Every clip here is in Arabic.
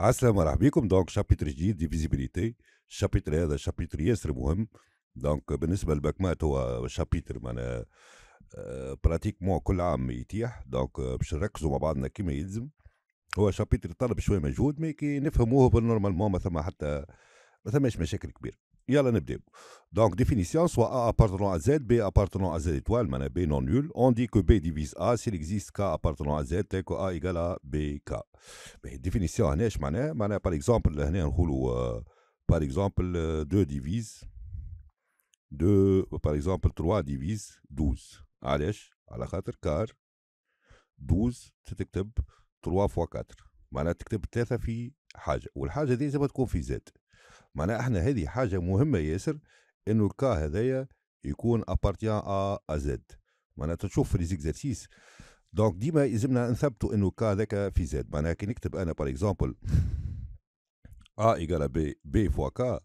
عسلامة مرحبا بكم دونك شابيتر جديد دي فيزيبيليتي الشابيتر هذا شابيتر ياسر مهم دونك بالنسبه للباكمات هو شابيتر معناها براتيكمون آه، كل عام يتيح دونك باش نركزوا مع بعضنا كيما يلزم هو شابيتر طلب شويه مجهود مي كي نفهموه بالنورمالمون ما ثم حتى ما ثماش مشاكل كبيره يلا نبداو دونك ديفينيسيون سوا ا ابارتنون ا زد بي ابارتنون ا زد ايتوال معناها بي نون نول اون دي كو بي ديفيز ا سيل اكزيست كا ابارتنون ا زد تيكو ا ايغال ا بي كا ديفينيسيون هنا اش معناها معناها بار اكزومبل هنا نقولوا بار اكزومبل دو ديفيز دو بار اكزومبل 3 ديفيز 12 علاش على خاطر كار 12 تتكتب 3 فوا 4 معناها تكتب 3 في حاجه والحاجه دي لازم تكون في زد معناها احنا هذه حاجه مهمه ياسر انه الكا هذايا يكون ابارتيان ا زد معناها تشوف في ليزيكزارسيس دونك ديما يلزمنا نثبتوا انه كا هذاك في زد معناها كي نكتب انا باغ اكزومبل ا ايكالا بي بي فوا كا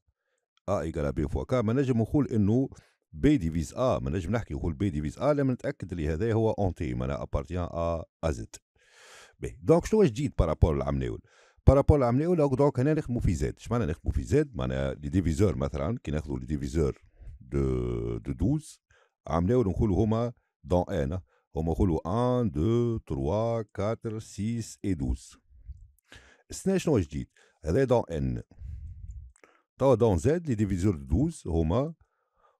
ا ايكالا بي فوا كا ما نجم نقول انه بي ديفيز ا ما نجم نحكي نقول بي ديفيز ا لما نتاكد اللي هذا هو اونتي معناها ابارتيان ا زد دونك شنو جديد بارابور العمناول بارابول العمليه الاولى دوك هنا نخدموا في زاد شمعنى نخدموا في زاد معناها لي ديفيزور مثلا كي ناخذوا لي ديفيزور دو دو 12 عمليه اولى نقولوا هما دون ان هما نقولوا 1 2 3 4 6 اي 12 السنه شنو جديد هذا دون ان توا دون زاد لي ديفيزور دو 12 هما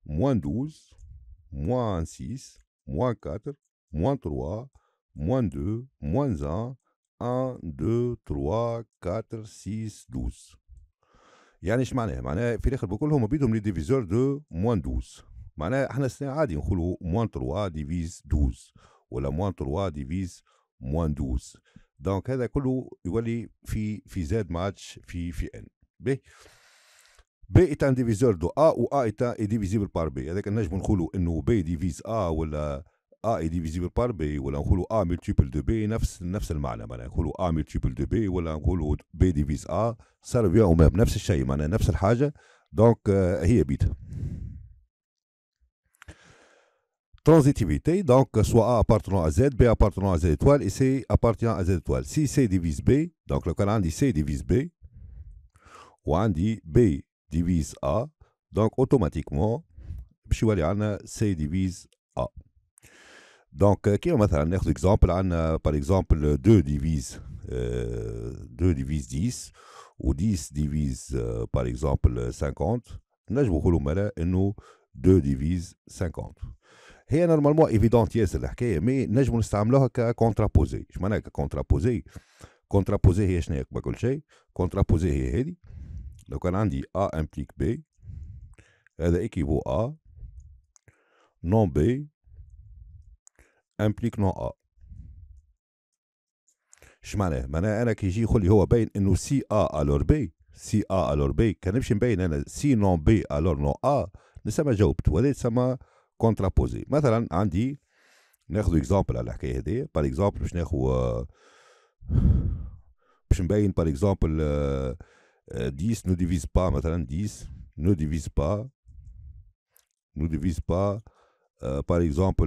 موان 12 موان 6 موان 4 موان 3 موان 2 موان 1 1 2 3 4 6 12 يعني ايش معناها معناها في الاخر بكل هما بيدهم لي ديفيزور دو موان 12 معناها احنا السنه عادي نقولوا موان 3 ديفيز 12 ولا موان 3 ديفيز موان 12 دونك هذا كله يولي في في زاد ما عادش في في ان باهي B ايت ان ديفيزور دو ا و ا ايت ان ديفيزيبل بار par هذاك نجم نقولوا انه vais ديفيز ا ولا A est divisible par B on dit A multiple de B نفس نفس المعنى معناها A multiple de B ou B divise A ça revient au même نفس الشيء معناها نفس il y transitivité, donc soit A appartenant à Z, B appartenant à Z étoile et C appartenant à Z étoile. Si C divise B, donc le cas dit C divise B, ou on dit B divise A, donc automatiquement, je a C divise A. Donc, euh, qui va mettre un exemple, euh, par exemple, 2 divise 2 euh, divise 10, ou 10 divise par exemple 50, nous allons mettre un 2 divise 50. C'est normalement évident mais nous allons nous mettre là contre-poser. Je vais dire que contra-poser, contra est ce qu'on va faire, contra-poser est ce qu'on dit, A implique B, elle est équivalente à A, non B. امبليك نو ا اش معناه معناها انا كي يجي يقول لي هو باين انه سي ا الور بي سي ا الور بي كان نمشي نبين انا سي نو بي الور نو ا نسمى جاوبت وهذا يتسمى كونترابوزي مثلا عندي ناخذ اكزامبل على الحكايه هذه بار اكزامبل باش ناخذ باش نبين بار اكزامبل 10 نو ديفيز با مثلا 10 نو ديفيز با نو ديفيز با Euh, par exemple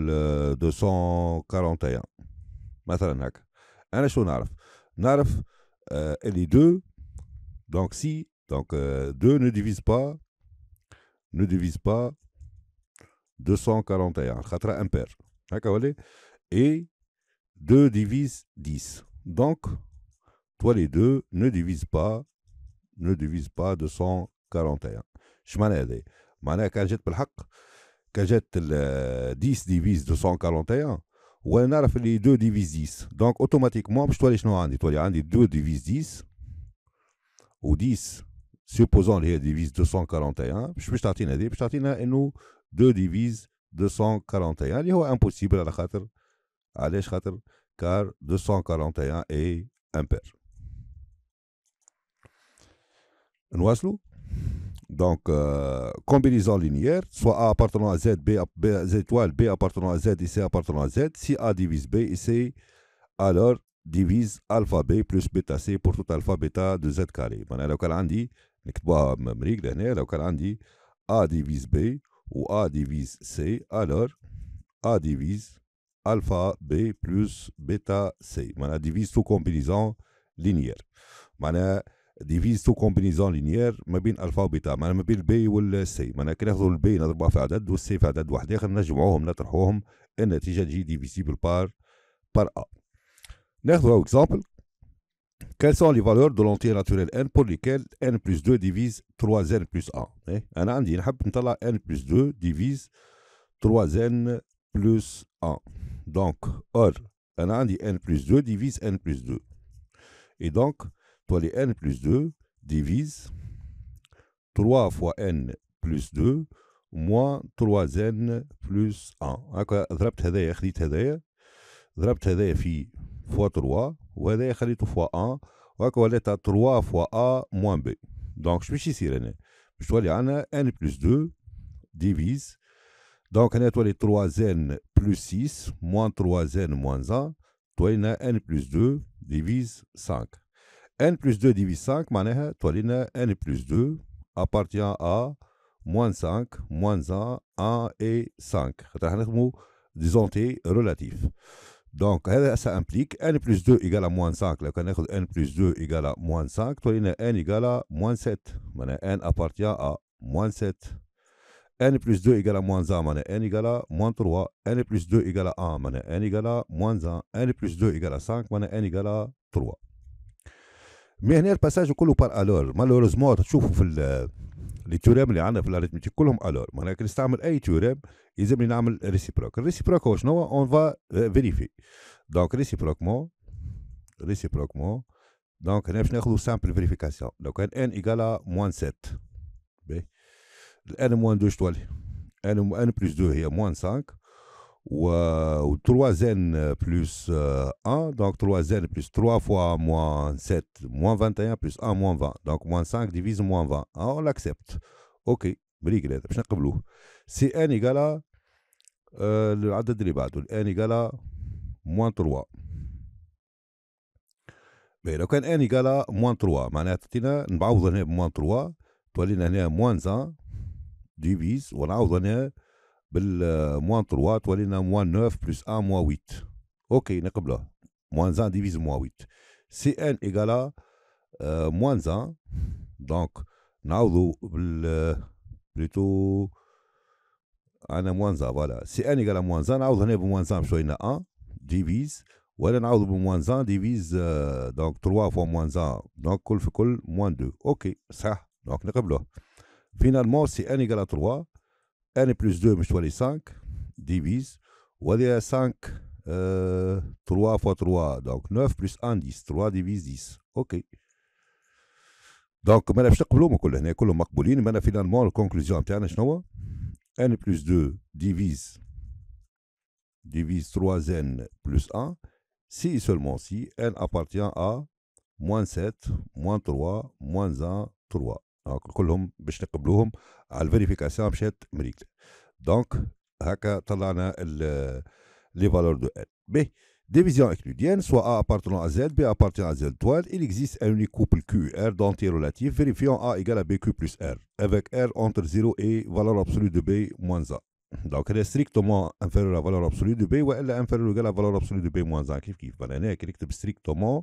241 مثلا هكا انا elle les 2 donc si donc 2 euh, ne divise pas ne divise pas 241 un impair, et 2 divise 10 donc toi les deux ne divise pas ne divise pas 241 jette le 10 divise 241 ou elle n'a fait 2 divise 10 donc automatiquement je suis 2 divise 10 ou 10 supposant les divise 241 je suis et nous 2 divise 241 il est impossible à car 241 est impair nous as-lo donc euh, combinaison linéaire, soit A appartenant à Z, B, B, Z étoile, B appartenant à Z et C appartenant à Z. Si A divise B et C, alors divise alpha B plus bêta C pour tout alpha bêta de Z carré. Maintenant, A divise B ou A divise C, alors A divise alpha B plus bêta C. Maintenant, divise tout combinaison linéaire. Maintenant, ديفيز تو كومبينيزون لينيير ما بين الفا وبيتا معناها ما بين البي والسي معناها كي ناخذوا البي نضربوها في عدد والسي في عدد واحد اخر نجمعوهم نطرحوهم النتيجه تجي ديفيزيبل بار بار ا ناخذوا اكزامبل كيل سون لي فالور دو لونتي ناتوريل ان بور ليكيل ان بلس 2 ديفيز 3 زين بلس 1 انا عندي نحب نطلع ان بلس 2 ديفيز 3 زين بلس 1 دونك اور انا عندي ان بلس 2 ديفيز ان بلس 2 اي دونك Toi, les n plus 2 divise 3 fois n plus 2 moins 3n plus 1. fois 3, fois 1, fois 3 fois a moins b. Donc, je suis ici, René. Je dois dire, n plus 2 divise. Donc, tu as 3n plus 6 moins 3n moins 1. Toi, n plus 2 divise 5 n plus 2 divise 5, n plus 2 appartient à moins 5, moins 1, 1 et 5. C'est un relatif. Donc, ça implique n plus 2 égale à moins 5. n plus 2 égale à moins 5, n égale à moins 7. n appartient à moins 7. n plus 2 égale à moins 1, n égale à moins 3. n plus 2 égale à 1, n égale à moins 1. n plus 2 égale à 5, n égale à 3. مي هنا الباساج كله بار الور مالوريزمون تشوفوا في لي تيوريم اللي عندنا في الاريتميتيك كلهم الور معناها كي نستعمل اي تيوريم يلزمني نعمل ريسيبروك الريسيبروك هو شنو اون فا فيريفي دونك ريسيبروكمون ريسيبروكمون دونك هنا باش ناخذوا سامبل فيريفيكاسيون لو كان ان ايكالا موان 7 باهي ان موان 2 شتولي ان ان بلس 2 هي موان 5 ou, 3n euh, euh, plus 1, euh, donc 3n plus 3 fois moins 7, moins 21, plus 1, moins 20. Donc moins 5 divise moins 20. Ah, on l'accepte. Ok. Si n égale à n égale à moins 3. Mais donc n égale moins 3, on va avoir moins 3, on va moins 1, divise, on va avoir بالموان 3 تولينا موان 9 بلس 1 موان 8 اوكي نقبلوه موان زان ديفيز موان 8 سي ان ايكالا موان زان دونك نعوضو بال بليتو انا موان زان فوالا سي ان ايكالا موان زان نعوض هنا بموان زان باش تولينا 1 ديفيز ولا نعوض بموان زان ديفيز دونك 3 فوا موان زان دونك كل في كل موان 2 اوكي صح دونك نقبلوه فينالمون سي ان ايكالا 3 N plus 2 je les 5 divise à 5 3 euh, fois 3 donc 9 plus 1 10 3 divise 10 ok donc vous باش نقبلهم conclusion. هنا كلهم مقبولين je vais شنو هو n plus 2 divise divise 3n plus 1 si seulement si n appartient à moins 7 moins 3 moins 1 3 آه، كلهم باش نقبلوهم على الفيريفيكاسيون مشات امريكا دونك هكا طلعنا لي فالور دو ان بي ديفيزيون اكلوديان سوا ا ابارتونون ا زد بي ابارتونون ا زد توال ايل اكزيست ان اونيك كوبل كيو ار دونتي رولاتيف فيريفيون ا ايغال ا بي كيو بلس ار افيك ار اونتر زيرو اي فالور ابسولو دو بي موان زا دونك هذا ستريكتومون انفيرور ا فالور ابسولو دو بي والا انفيرور ايغال ا فالور ابسولو دو بي موان زا كيف كيف انا هنا كي نكتب ستريكتومون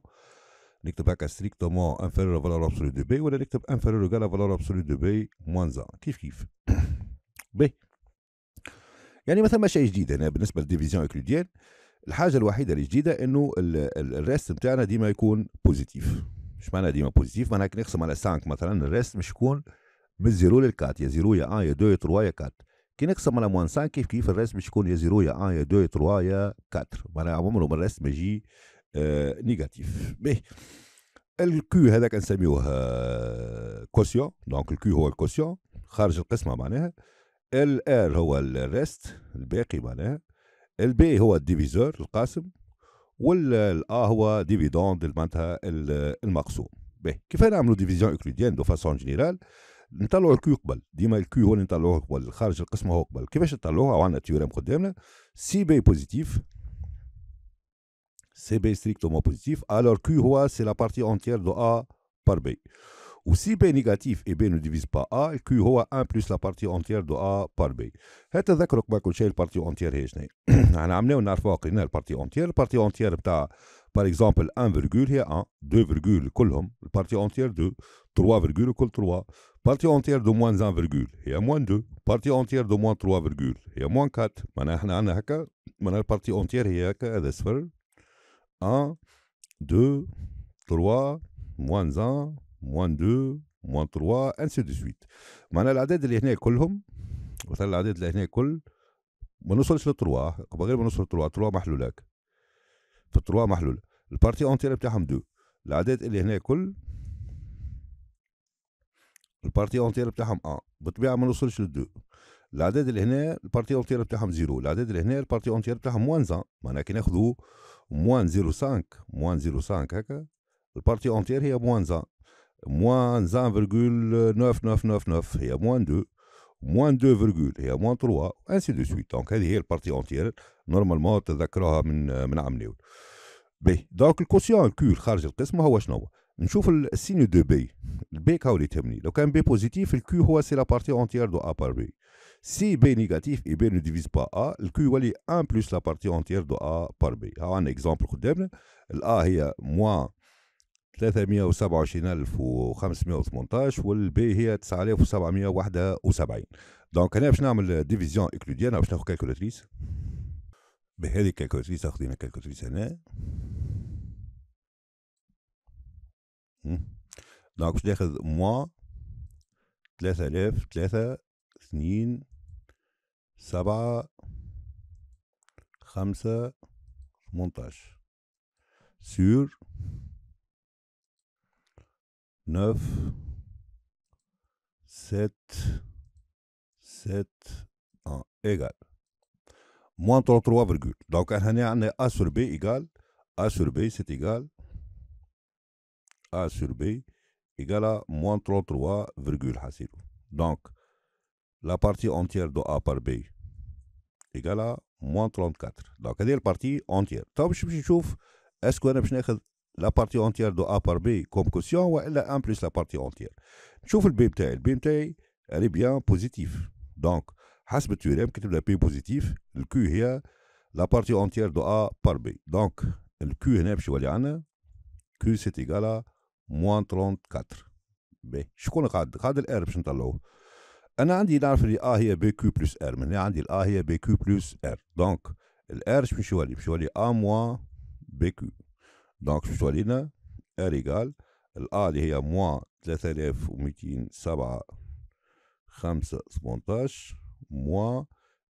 نكتب هكا ستريكتومون انفيرور فالور ابسولي دو بي ولا نكتب انفيرور غالا فالور ابسولي دو بي موان زان كيف كيف بي يعني ما ثماش شيء جديد هنا بالنسبه للديفيزيون اكلوديان الحاجه الوحيده اللي جديده انه الريست نتاعنا ديما يكون بوزيتيف اش معنى ديما بوزيتيف معناها كي نقسم على 5 مثلا الريست مش يكون من 0 لل 4 يا 0 يا 1 يا 2 يا 3 يا 4 كي نقسم على موان 5 كيف كيف الريست مش يكون يا 0 يا 1 يا 2 يا 3 يا 4 معناها عمره ما الريست ما يجي آه، نيجاتيف به الكو هذا كنسميوه آه، كوسيون دونك الكو هو الكوسيون خارج القسمه معناها الار هو الريست الباقي معناها البي هو الديفيزور القاسم والا هو ديفيدوند معناتها المقسوم به كيفاه نعملو ديفيزيون اوكليديان دو فاسون جينيرال نطلعوا الكو قبل ديما الكو هو اللي نطلعوه قبل خارج القسمه هو قبل كيفاش نطلعوه عندنا تيوريم قدامنا سي بي بوزيتيف c'est B strictement positif, alors Q roi, c'est la partie entière de A par B. Ou si B est négatif et B ne divise pas A, Q 1 plus la partie entière de A par B. C'est ce que partie entière. On a amené un la partie entière. La par exemple, 1 virgule, il 1, 2 virgule, la partie entière 2, 3 virgule, 3, partie entière de moins 1 virgule, moins 2, partie entière de moins 3 virgule, moins 4. la partie entière, il 0. 1, 2, 3, موان 1 موان 2 موان 3 انسي دو سويت معناها الاعداد اللي هنا كلهم مثلا الاعداد اللي هنا كل ما نوصلش ل 3 قبل غير ما نوصل ل 3 3 محلولاك في 3 محلول البارتي اونتير بتاعهم 2 الاعداد اللي هنا كل البارتي اونتير بتاعهم 1 بالطبيعه ما نوصلش ل 2 الاعداد اللي هنا البارتي اونتير بتاعهم 0 الاعداد اللي هنا البارتي اونتير بتاعهم موان 1 معناها كي ناخذوا moins 0,5, moins 0,5, la partie entière, moins 1. Moins 1,9999, il moins 2. Moins 2, il y moins 3, ainsi de suite. Donc, il y partie entière, normalement, tu de Donc, le quotient, le cul, le le cul, c'est quoi B je c'est سي بي نيجاتيف اي بي نديفيز با ا الكو يولي 1 بلس لا بارتي اونتيير دو ا بار بي ها عندنا اكزامبل قدامنا الأ هي موان 327518 والبي هي 9771 دونك هنا باش نعمل ديفيزيون اكلوديان باش ناخذ كالكولاتريس بهذه الكالكولاتريس اخذنا كالكولاتريس هنا دونك باش ناخذ موان 3000 3 2 7 5 montage sur 9 7 7 1 égal moins 33 virgule donc هنا عندنا A sur B égal A sur B c'est égal A sur B égal à moins 33 virgule donc la partie entière de A par B est égale à moins 34. Donc, cest la partie entière. Donc, je me dis, est-ce que vous avez la partie entière de A par B comme quotient ou elle est 1 plus la partie entière? Je trouve le bimteil. Le bimteil est bien positif. Donc, si vous avez le bimteil positif, le q est la partie entière de A par B. Donc, le q est égal à moins 34. Je ne sais pas si vous regardez le RP. انا عندي نعرف اللي ا آه هي بي كيو بلس ار من هنا عندي ال ا هي بي كيو بلس ار دونك الار شو باش يولي باش يولي ا موا بي كيو دونك شو باش يولينا ار ايكال ال ا اللي هي موا 3207 5 18 موا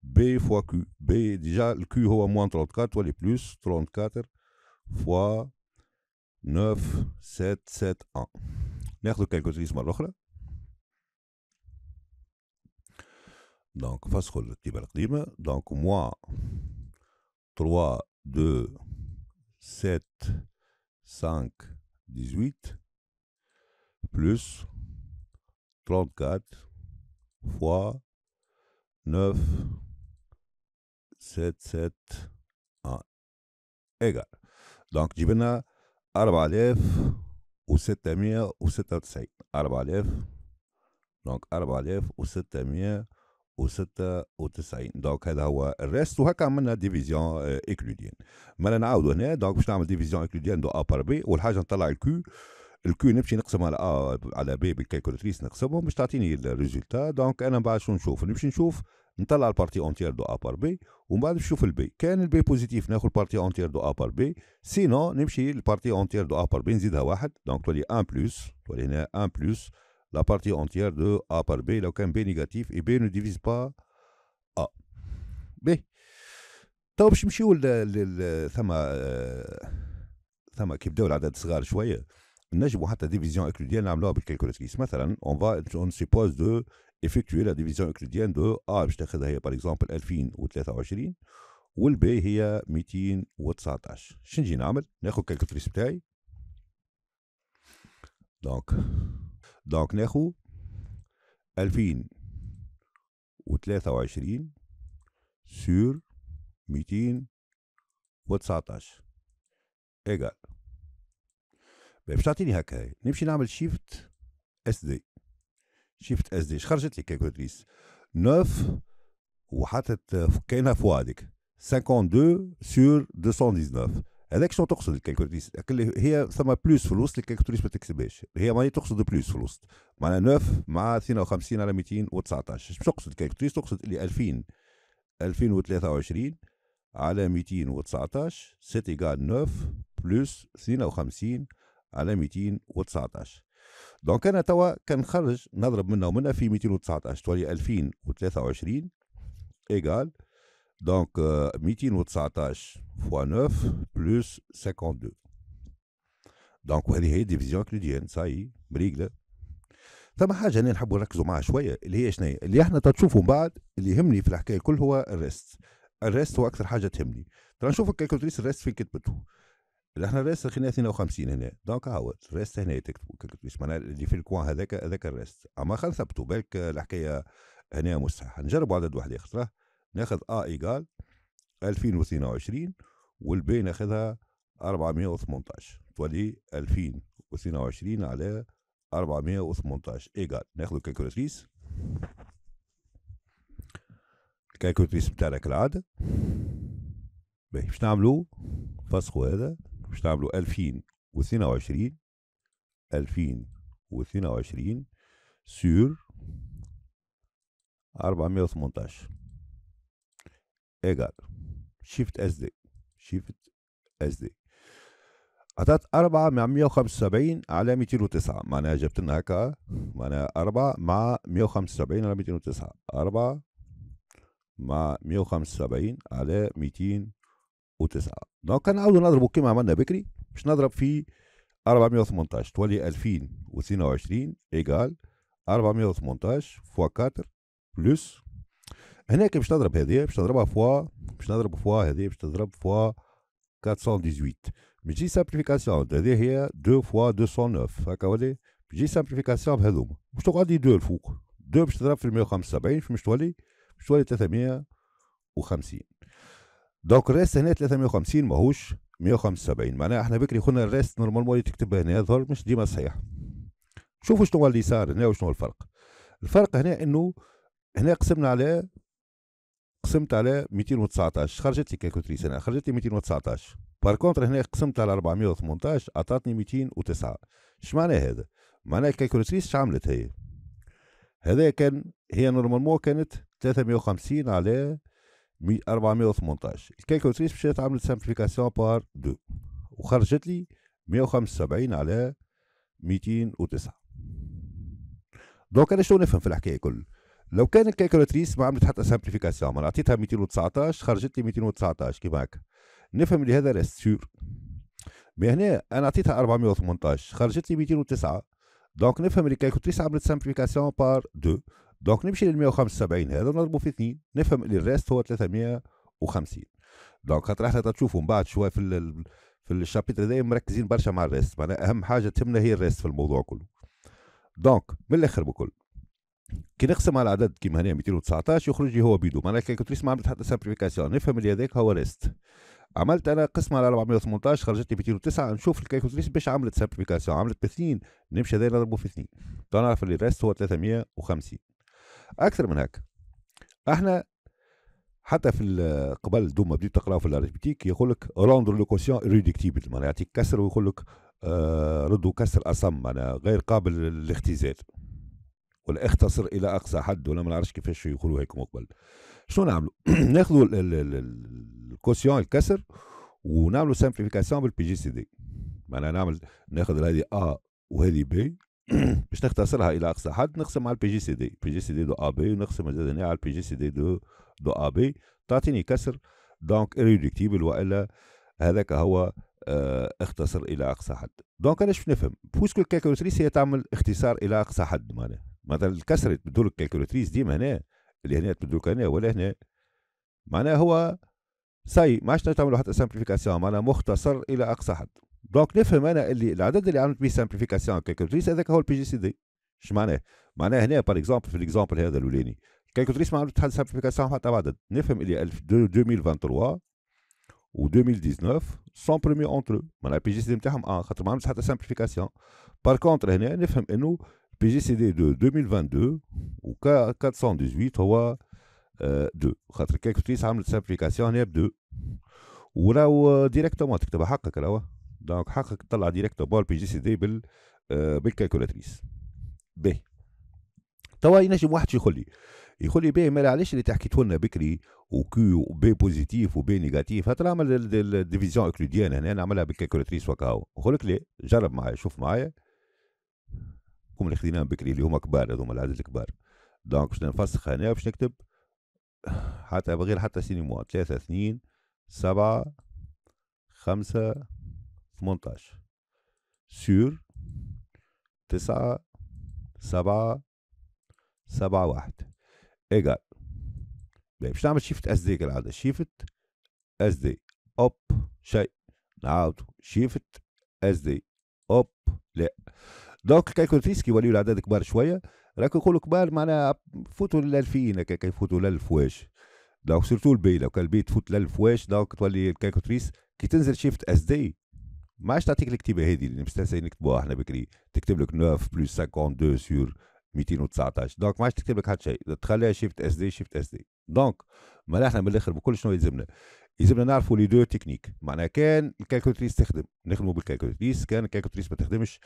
بي فوا كيو بي ديجا الكيو هو موان 34 تولي بلوس 34 فوا 9 7 7 1 ناخذ الكالكوليس مره اخرى Donc, face au type donc moi, 3, 2, 7, 5, 18, plus 34 fois 9, 7, 7, 1, égal. Donc, j'ai venu à Arbalef ou 7 amis ou 7 5. Arbalef, donc Arbalef ou 7 amis. 96 دونك هذا هو الريست وهكا عملنا ديفيزيون آه، اكلوديان مالا نعاودوا هنا دونك باش نعمل ديفيزيون اكلوديان دو ا بار بي والحاجه نطلع الكو الكو نمشي نقسم على ا على بي بالكالكولاتريس نقسمهم باش تعطيني الريزولتا دونك انا من بعد شو نشوف نمشي نشوف نطلع البارتي اونتيير دو ا بار بي ومن بعد نشوف البي كان البي بوزيتيف ناخذ البارتي اونتيير دو ا بار بي سينو نمشي البارتي اونتيير دو ا بار بي نزيدها واحد دونك تولي 1 بلس تولي هنا 1 بلس la partie entière de A par B لو كان B نيجاتيف et B ne divise pas A باهي تو باش نمشيو لل ثما ثم كي بداو العدد صغار شويه نجمو حتى ديفيزيون اكلوديان نعملوها بالكالكولاتريس مثلا اون فا اون سيبوز دو effectuer لا ديفيزيون euclidienne دو ا باش تاخذها هي par exemple 2023 والبي هي 219 شنجي نعمل ناخذ كالكولاتريس بتاعي دونك دونك ناخو ألفين وثلاثة وعشرين سور ميتين 219 ايجال باش تعطيني هكا نمشي نعمل شيفت اس دي شيفت اس دي شخرجت لي كالكولاتريس نوف وحطت كاينه فوا هذيك 52 سور 219 هذاك شنو تقصد الكالكولاتريس هي ثم بلوس في الوسط الكالكولاتريس ما تكسبهاش هي ماني تقصد بلوس في الوسط معناها 9 مع 52 على 219 شنو تقصد الكالكولاتريس تقصد اللي 2000 2023 على 219 سيت ايغال 9 بلوس 52 على 219 دونك انا توا كنخرج نضرب منها ومنها في 219 تولي 2023 ايغال دونك 219 فوا 9 بلس 52 دونك وهذه هي ديفيزيون كلوديان ساي مريقله ثم حاجه انا نحب نركزوا معها شويه اللي هي شنو اللي احنا تشوفوا من بعد اللي يهمني في الحكايه الكل هو الريست الريست هو اكثر حاجه تهمني ترى نشوف الكالكولاتريس الريست فين كتبته احنا الريست خلينا 52 هنا دونك هاو الريست هنا تكتبوا كالكولاتريس معناها اللي في الكوان هذاك هذاك الريست اما خل ثبتوا بالك الحكايه هنا مستحيل نجربوا عدد واحد اخر ناخذ A ايجال 2022 والبي ناخذها 418 تولي 2022 على 418 ايجال ناخذ الكالكولاتريس الكالكولاتريس بتاعنا كالعاده باهي باش نعملو فسخو هذا باش نعملو 2022 2022 سور 418 إيجار شيفت اس دي شيفت اس دي اعطت 4 مع 175 على 209 معناها جبت لنا هكا معناها 4 مع 175 على 209 4 مع 175 على 209 دونك نعاودو نضربو كيما عملنا بكري باش نضرب في 418 تولي 2022 ايكال 418 فوا 4 بلس هناك باش تضرب هذه باش تضربها فوا باش نضرب فوا هذه باش تضرب فوا 418 بجي سامبليفيكاسيون هذه هي 2 فوا 209 هكا ولي بجي سامبليفيكاسيون بهذوما باش تقعد 2 الفوق 2 باش تضرب في 175 باش تولي باش تولي 350 دونك الريست هنا 350 ماهوش 175 معناها احنا بكري قلنا الريست نورمالمون اللي تكتبها هنا يظهر مش ديما صحيح شوفوا شنو اللي صار هنا وشنو الفرق الفرق هنا انه هنا قسمنا على قسمت على 219 خرجت لي كالكوتريس انا خرجت لي 219 بار كونتر هنا قسمت على 418 عطاتني 209 اش معنى هذا معناها الكالكوتريس اش عملت هي هذا كان هي نورمالمون كانت 350 على 418 الكالكوتريس مشات عملت سامبليفيكاسيون بار 2 وخرجت لي 175 على 209 دونك انا شنو نفهم في الحكايه كلها؟ لو كان الكالكولاتريس ما عملت حتى سامبليفيكاسيون ما اعطيتها 219 خرجت لي 219 كيما هكا نفهم اللي هذا ريست سور مي هنا انا اعطيتها 418 خرجت لي 209 دونك نفهم اللي الكالكولاتريس عملت سامبليفيكاسيون بار 2 دونك نمشي لل 175 هذا ونضربه في 2 نفهم اللي الريست هو 350 دونك خاطر احنا تشوفوا من بعد شويه في ال... في الشابتر هذايا مركزين برشا مع الريست معناها اهم حاجه تهمنا هي الريست في الموضوع كله دونك من الاخر بكل كي نقسم على العدد كيما هنا 219 يخرج لي هو بيدو معناها الكالكوليتريس ما عملت حتى سامبليفيكاسيون نفهم اللي هذاك هو ريست عملت انا قسمه على 418 خرجت لي 209 نشوف الكالكوليتريس باش عملت سامبليفيكاسيون عملت ب 2 نمشي هذا نضربه في 2 نعرف اللي الريست هو 350 اكثر من هكا احنا حتى في قبل دوما بديت تقراو في الاريتمتيك يقول لك روندر لو كوسيون ريدكتيبل معناها يعطيك كسر ويقول لك آه ردو كسر اصم معناها غير قابل للاختزال ولا اختصر الى اقصى حد ولا ما نعرفش كيفاش يقولوا هيك مقبل شنو نعملوا ناخذوا الكوسيون الكسر ونعملوا سامبليفيكاسيون بالبي جي سي دي معناها نعمل ناخذ هذه ا وهذه بي باش نختصرها الى اقصى حد نقسم على البي جي سي دي بي جي سي دي دو ا بي ونقسم زاد هنا على البي جي سي دي دو دو ا بي تعطيني كسر دونك ريديكتيبل والا هذاك هو اه اختصر الى اقصى حد دونك انا شنو نفهم بوسكو الكالكولاتريس هي تعمل اختصار الى اقصى حد معناها معناتها الكسرة بتدور الكالكولاتريس ديما هنا اللي هنا بتدور هنا ولا هنا معناها هو ساي ما عادش تعملوا حتى سامبليفيكاسيون معناها مختصر الى اقصى حد دونك نفهم انا اللي العدد اللي عملت به سامبليفيكاسيون كالكولاتريس هذاك هو البي جي سي دي اش معناه؟ معناه هنا بار اكزومبل في الاكزومبل هذا الاولاني كالكولاتريس ما عملت حتى سامبليفيكاسيون حتى عدد نفهم اللي 2023 و 2019 سون برومي اونتر معناها البي جي سي دي نتاعهم اه خاطر ما عملتش حتى سامبليفيكاسيون بار كونتر هنا نفهم انه بي دو 2022 ou 418 هو 2 خاطر كيك تونس عملت سامبليكاسيون هنا بدو 2 وراو ديريكتومون تكتبها حقك راهو دونك حقك تطلع ديريكتومون بي جي سي دي بال آه، بالكالكولاتريس باهي توا ينجم واحد يقول لي يقول لي باهي مالا علاش اللي تحكيته لنا بكري وكيو بي بوزيتيف وبي نيجاتيف هات نعمل الديفيزيون اكلوديان هنا نعملها بالكالكولاتريس وكا هو نقول لك لا جرب معايا شوف معايا هما اللي خديناهم بكري اللي هما كبار هذوما العدد الكبار دونك باش نفسخ انا باش نكتب حتى بغير حتى سيني موا ثلاثة اثنين سبعة خمسة ثمنتاش سور تسعة سبعة سبعة واحد ايجال باش نعمل شيفت اس دي كالعادة شيفت اس دي اوب شيء نعاودو شيفت اس دي اوب لا دونك كيكون الريسك يوليو الاعداد كبار شويه راك نقولوا كبار معناها فوتوا للالفين هكاك يفوتوا للفواش دونك سورتو البي لو كان البي تفوت للفواش دونك تولي الكالكوتريس كي تنزل شيفت اس دي ما عادش تعطيك الكتيبه هذه اللي مستنسين نكتبوها احنا بكري تكتب لك 9 بلس 52 سور 219 دونك ما عادش تكتب لك حتى شيء تخليها شيفت اس دي شيفت اس دي دونك معناها احنا من الاخر بكل شنو يلزمنا يلزمنا نعرفوا لي دو تكنيك معناها كان الكالكوليتريس تخدم نخدموا بالكالكوليتريس كان الكالكوليتريس ما تخدمش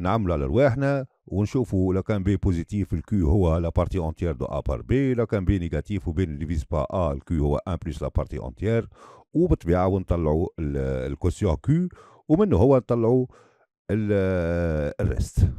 نعملوا على رواحنا ونشوفوا لو كان بي بوزيتيف الكيو هو لا بارتي اونتيير دو ا بار بي لو كان بي نيجاتيف وبين اللي فيز با ا الكيو هو ان بليس لا بارتي اونتيير وبالطبيعه ونطلعوا الكوسيون كيو ومنه هو نطلعوا الريست